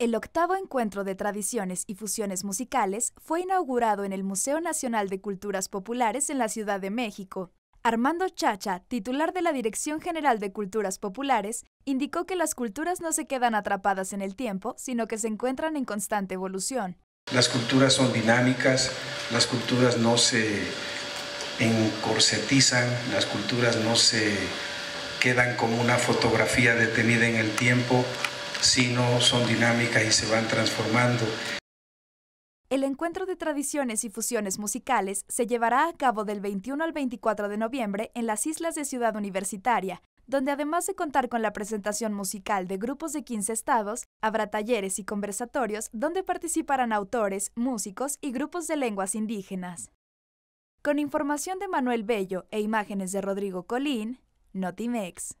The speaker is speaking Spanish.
El octavo encuentro de tradiciones y fusiones musicales fue inaugurado en el Museo Nacional de Culturas Populares en la Ciudad de México. Armando Chacha, titular de la Dirección General de Culturas Populares, indicó que las culturas no se quedan atrapadas en el tiempo, sino que se encuentran en constante evolución. Las culturas son dinámicas, las culturas no se encorsetizan, las culturas no se quedan como una fotografía detenida en el tiempo, sino son dinámicas y se van transformando. El encuentro de tradiciones y fusiones musicales se llevará a cabo del 21 al 24 de noviembre en las islas de Ciudad Universitaria, donde además de contar con la presentación musical de grupos de 15 estados, habrá talleres y conversatorios donde participarán autores, músicos y grupos de lenguas indígenas. Con información de Manuel Bello e imágenes de Rodrigo Colín, Notimex.